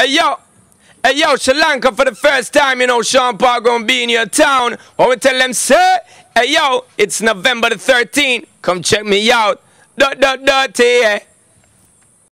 Hey, yo. Hey, yo, Sri Lanka for the first time, you know, Sean Paul gonna be in your town. What we tell them, sir, hey, yo, it's November the 13th. Come check me out. Dot, dot, dot, yeah.